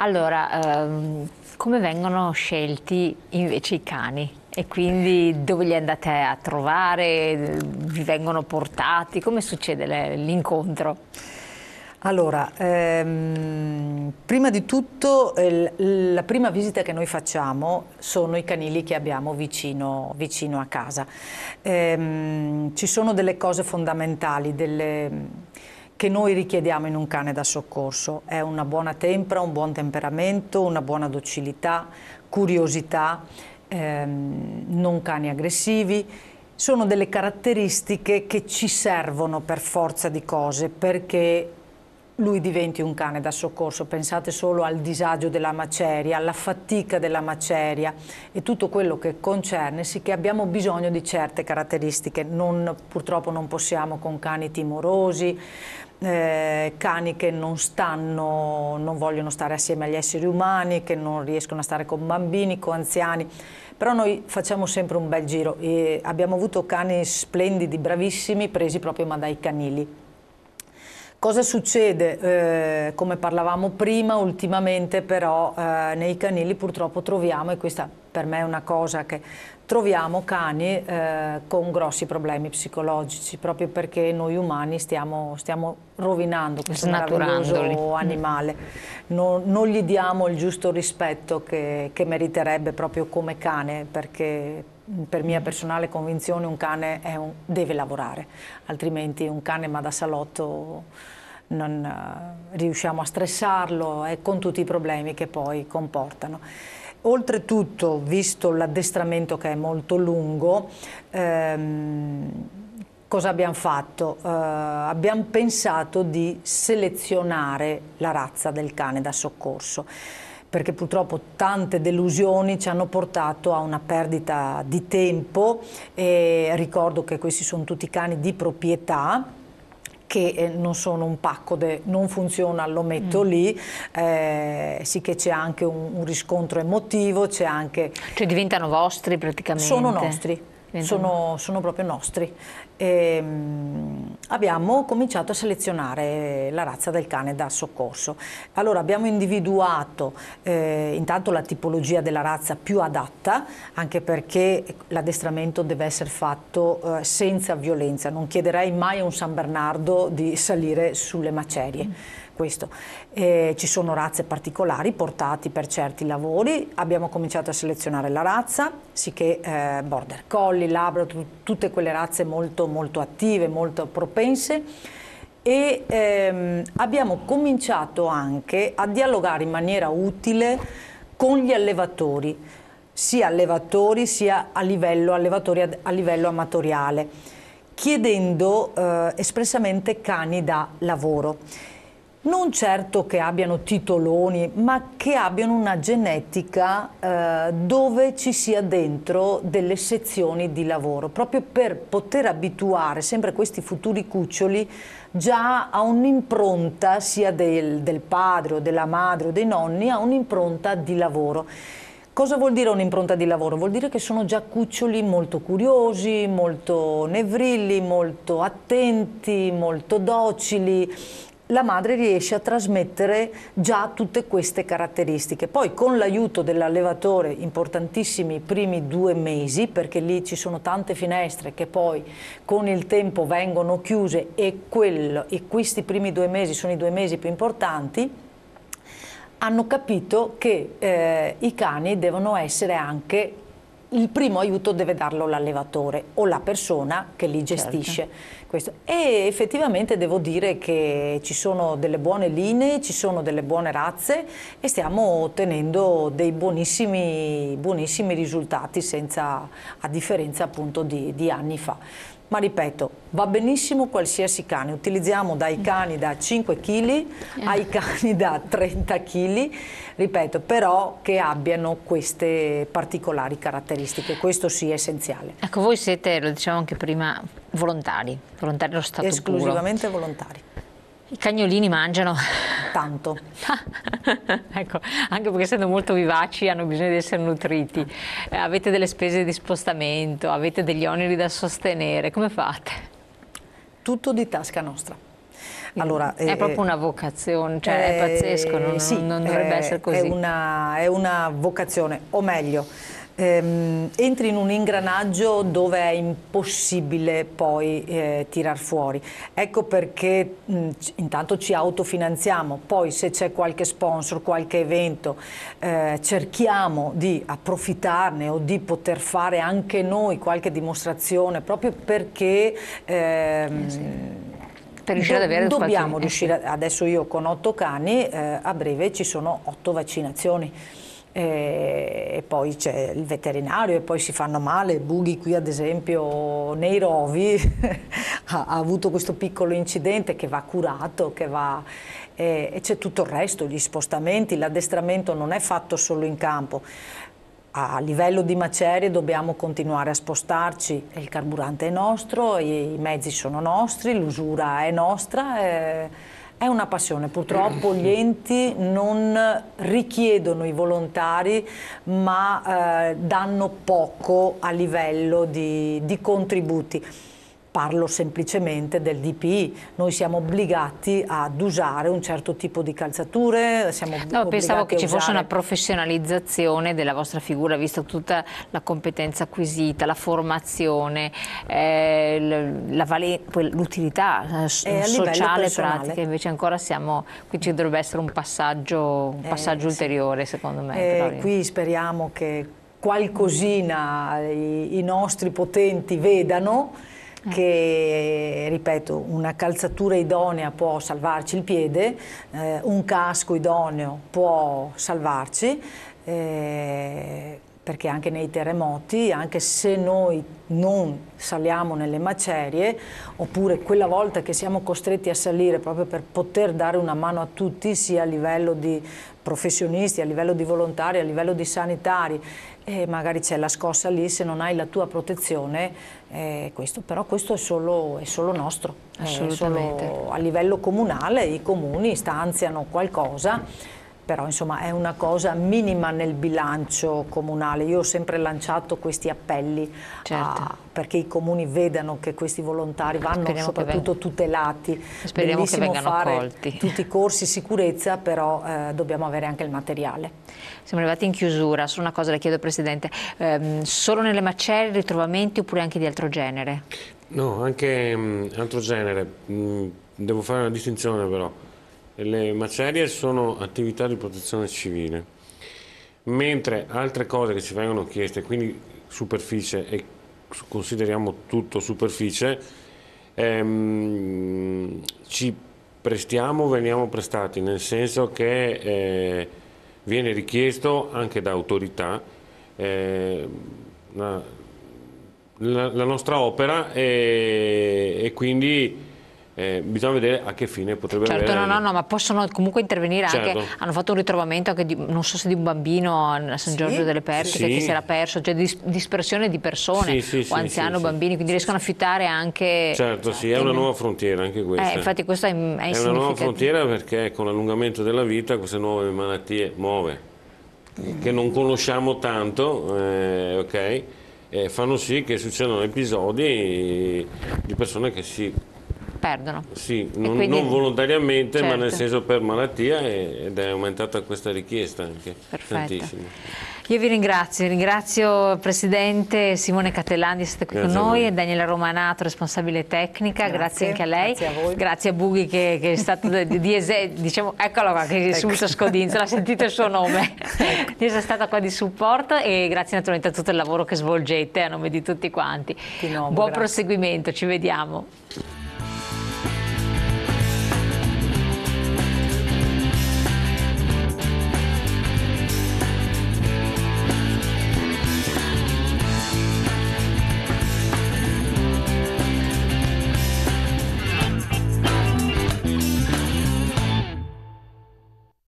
Allora, ehm, come vengono scelti invece i cani? E quindi dove li andate a trovare? Vi vengono portati? Come succede l'incontro? Allora, ehm, prima di tutto eh, la prima visita che noi facciamo sono i canili che abbiamo vicino, vicino a casa. Ehm, ci sono delle cose fondamentali, delle che noi richiediamo in un cane da soccorso. È una buona tempra, un buon temperamento, una buona docilità, curiosità, ehm, non cani aggressivi. Sono delle caratteristiche che ci servono per forza di cose perché lui diventi un cane da soccorso. Pensate solo al disagio della maceria, alla fatica della maceria e tutto quello che concerne sì che abbiamo bisogno di certe caratteristiche. Non, purtroppo non possiamo con cani timorosi, eh, cani che non, stanno, non vogliono stare assieme agli esseri umani, che non riescono a stare con bambini, con anziani, però noi facciamo sempre un bel giro e abbiamo avuto cani splendidi, bravissimi, presi proprio ma dai canili. Cosa succede? Eh, come parlavamo prima, ultimamente però eh, nei canili purtroppo troviamo, e questa per me è una cosa che troviamo cani eh, con grossi problemi psicologici, proprio perché noi umani stiamo, stiamo rovinando questo meraviglioso mm. animale. Non, non, gli diamo il giusto rispetto che, che meriterebbe proprio come cane, perché per mia personale convinzione un cane un, deve lavorare, altrimenti un cane ma da salotto non eh, riusciamo a stressarlo e con tutti i problemi che poi comportano. Oltretutto, visto l'addestramento che è molto lungo, ehm, cosa abbiamo fatto? Eh, abbiamo pensato di selezionare la razza del cane da soccorso perché purtroppo tante delusioni ci hanno portato a una perdita di tempo e ricordo che questi sono tutti cani di proprietà che eh, non sono un pacco, de, non funziona, lo metto mm. lì, eh, sì che c'è anche un, un riscontro emotivo, c'è anche... Cioè diventano vostri praticamente? Sono nostri, sono, sono, proprio nostri. E, ehm, mh, abbiamo cominciato a selezionare la razza del cane da soccorso. Allora abbiamo individuato eh, intanto la tipologia della razza più adatta, anche perché l'addestramento deve essere fatto eh, senza violenza. Non chiederei mai a un San Bernardo di salire sulle macerie. Mm questo. Eh, ci sono razze particolari portati per certi lavori, abbiamo cominciato a selezionare la razza, sicché eh, border collie, labra, tutte quelle razze molto, molto attive, molto propense e ehm, abbiamo cominciato anche a dialogare in maniera utile con gli allevatori, sia allevatori sia a livello, a livello amatoriale, chiedendo eh, espressamente cani da lavoro non certo che abbiano titoloni, ma che abbiano una genetica eh, dove ci sia dentro delle sezioni di lavoro, proprio per poter abituare sempre questi futuri cuccioli già a un'impronta sia del, del padre o della madre o dei nonni, a un'impronta di lavoro. Cosa vuol dire un'impronta di lavoro? Vuol dire che sono già cuccioli molto curiosi, molto nevrilli, molto attenti, molto docili, la madre riesce a trasmettere già tutte queste caratteristiche. Poi con l'aiuto dell'allevatore, importantissimi i primi due mesi, perché lì ci sono tante finestre che poi con il tempo vengono chiuse e, quello, e questi primi due mesi sono i due mesi più importanti, hanno capito che eh, i cani devono essere anche il primo aiuto deve darlo l'allevatore o la persona che li certo. gestisce. Certo. E effettivamente devo dire che ci sono delle buone linee, ci sono delle buone razze e stiamo ottenendo dei buonissimi, buonissimi risultati senza, a differenza appunto di, di anni fa ma ripeto, va benissimo qualsiasi cane, utilizziamo dai mm. cani da 5 kg eh. ai cani da 30 kg, ripeto, però che abbiano queste particolari caratteristiche, questo sì è essenziale. Ecco, voi siete, lo dicevamo anche prima, volontari, volontari dello Stato Esclusivamente puro. volontari. I cagnolini mangiano canto. ecco, anche perché essendo molto vivaci hanno bisogno di essere nutriti. Eh, avete delle spese di spostamento, avete degli oneri da sostenere, come fate? Tutto di tasca nostra. Mm. Allora, è eh, proprio una vocazione, cioè eh, è pazzesco, non, sì, non dovrebbe eh, essere così. È una, è una vocazione, o meglio, ehm, entri in un ingranaggio dove è impossibile poi eh, tirar fuori. Ecco perché mh, intanto ci autofinanziamo, poi se c'è qualche sponsor, qualche evento, eh, cerchiamo di approfittarne o di poter fare anche noi qualche dimostrazione, proprio perché... Ehm, eh sì per riuscire Do, ad avere dobbiamo eh, riuscire adesso io con otto cani eh, a breve ci sono otto vaccinazioni e, poi c'è il veterinario e poi si fanno male. Bughi qui ad esempio nei rovi ha, ha, avuto questo piccolo incidente che va curato, che va, eh, e c'è tutto il resto, gli spostamenti, l'addestramento non è fatto solo in campo. A livello di macerie dobbiamo continuare a spostarci, il carburante è nostro, i, i mezzi sono nostri, l'usura è nostra. Eh, è una passione, purtroppo gli enti non richiedono i volontari ma eh, danno poco a livello di, di contributi parlo semplicemente del DPI, noi siamo obbligati ad usare un certo tipo di calzature, siamo no, pensavo che ci usare... fosse una professionalizzazione della vostra figura, visto tutta la competenza acquisita, la formazione, eh, l'utilità eh, eh, sociale e pratica, invece ancora siamo, qui ci dovrebbe essere un passaggio, un eh, passaggio eh, ulteriore sì. secondo me. qui speriamo che qualcosina i, i nostri potenti vedano eh. che ripeto una calzatura idonea può salvarci il piede, eh, un casco idoneo può salvarci. Eh, perché anche nei terremoti, anche se noi non saliamo nelle macerie, oppure quella volta che siamo costretti a salire proprio per poter dare una mano a tutti, sia a livello di professionisti, a livello di volontari, a livello di sanitari, e magari c'è la scossa lì, se non hai la tua protezione, eh, questo, però questo è solo, è solo nostro, Assolutamente. È solo a livello comunale i comuni stanziano qualcosa però insomma è una cosa minima nel bilancio comunale. Io ho sempre lanciato questi appelli certo. a, perché i comuni vedano che questi volontari vanno Speriamo soprattutto tutelati. Speriamo Bellissimo che vengano fare colti. tutti i corsi sicurezza, però eh, dobbiamo avere anche il materiale. Siamo arrivati in chiusura, solo una cosa le chiedo Presidente, ehm, solo nelle macerie ritrovamenti oppure anche di altro genere? No, anche mh, mm, altro genere. Mh, mm, devo fare una distinzione però le macerie sono attività di protezione civile, mentre altre cose che ci vengono chieste, quindi superficie e consideriamo tutto superficie, ehm, ci prestiamo, veniamo prestati, nel senso che eh, viene richiesto anche da autorità eh, una, la, la, nostra opera e, eh, e quindi eh, bisogna vedere a che fine potrebbe certo, avere. Certo, no, no, ma possono comunque intervenire certo. anche, hanno fatto un ritrovamento anche di, non so se di un bambino a San sì. Giorgio delle Persiche sì. che si era perso, cioè dis dispersione di persone sì, o anziano bambini, quindi riescono a affittare anche... Certo, cioè, sì, è una nuova frontiera anche questa. Eh, infatti questa è, è, è una nuova frontiera perché con l'allungamento della vita queste nuove malattie nuove che non conosciamo tanto, eh, ok? Eh, fanno sì che succedano episodi di persone che si perdono. Sì, non, quindi... non volontariamente, certo. ma nel certo. senso per malattia ed è aumentata questa richiesta anche Perfetto. tantissimo. Io vi ringrazio, ringrazio il Presidente Simone Catellani di essere qui grazie con noi e Daniela Romanato, responsabile tecnica, grazie, grazie anche a lei. Grazie a voi. Grazie a Bughi che, che è stato di, di ese, diciamo, eccolo qua, che ecco. subito scodinza, l'ha sentito il suo nome, ecco. di essere stata qua di supporto e grazie naturalmente a tutto il lavoro che svolgete a nome di tutti quanti. Di nuovo, Buon grazie. proseguimento, ci vediamo.